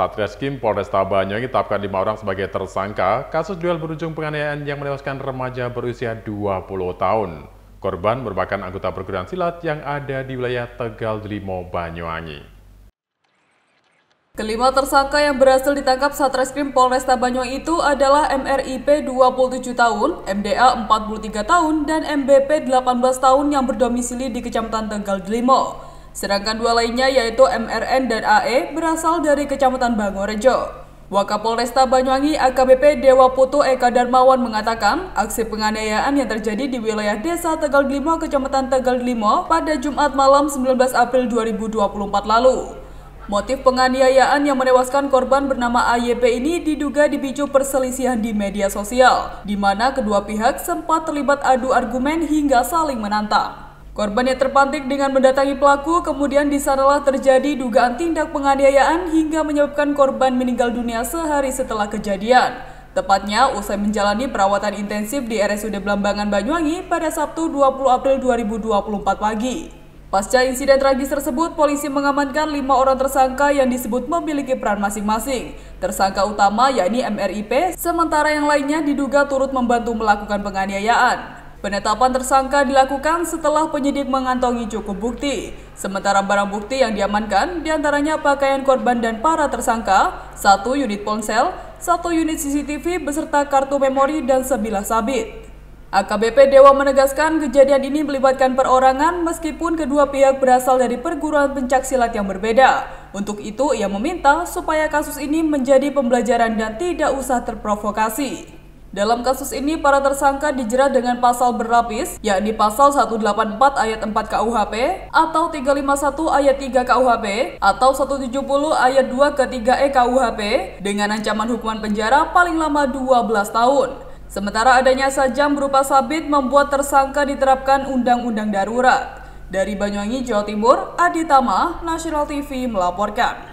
Satreskrim Polresta Banyuwangi tetapkan lima orang sebagai tersangka kasus duel berujung penganiayaan yang menewaskan remaja berusia 20 tahun. Korban merupakan anggota perguruan silat yang ada di wilayah Tegal Delimo, Banyuwangi. Kelima tersangka yang berhasil ditangkap Satreskrim Polresta Banyuwangi itu adalah MRIP 27 tahun, MDA 43 tahun, dan MBP 18 tahun yang berdomisili di Kecamatan Tegal Delimo. Sedangkan dua lainnya yaitu MRN dan AE berasal dari Kecamatan Bangorejo. Wakapolresta Banyuwangi AKBP Dewa Putu Eka Darmawan mengatakan, aksi penganiayaan yang terjadi di wilayah Desa Tegal Glimo, Kecamatan Tegal Glimo pada Jumat malam 19 April 2024 lalu. Motif penganiayaan yang menewaskan korban bernama AYP ini diduga dipicu perselisihan di media sosial, di mana kedua pihak sempat terlibat adu argumen hingga saling menantang. Korban yang terpantik dengan mendatangi pelaku, kemudian disanalah terjadi dugaan tindak penganiayaan hingga menyebabkan korban meninggal dunia sehari setelah kejadian. Tepatnya usai menjalani perawatan intensif di RSUD Belambangan Banyuwangi pada Sabtu 20 April 2024 pagi. Pasca insiden tragis tersebut, polisi mengamankan lima orang tersangka yang disebut memiliki peran masing-masing. Tersangka utama yakni MRIP, sementara yang lainnya diduga turut membantu melakukan penganiayaan. Penetapan tersangka dilakukan setelah penyidik mengantongi cukup bukti. Sementara barang bukti yang diamankan diantaranya pakaian korban dan para tersangka, satu unit ponsel, satu unit CCTV beserta kartu memori dan sebilah sabit. AKBP Dewa menegaskan kejadian ini melibatkan perorangan meskipun kedua pihak berasal dari perguruan pencaksilat yang berbeda. Untuk itu, ia meminta supaya kasus ini menjadi pembelajaran dan tidak usah terprovokasi. Dalam kasus ini, para tersangka dijerat dengan pasal berlapis, yakni pasal 184 ayat 4 KUHP, atau 351 ayat 3 KUHP, atau 170 ayat 2 ke 3 E KUHP, dengan ancaman hukuman penjara paling lama 12 tahun. Sementara adanya sajam berupa sabit membuat tersangka diterapkan Undang-Undang Darurat. Dari Banyuwangi, Jawa Timur, Aditama, National TV melaporkan.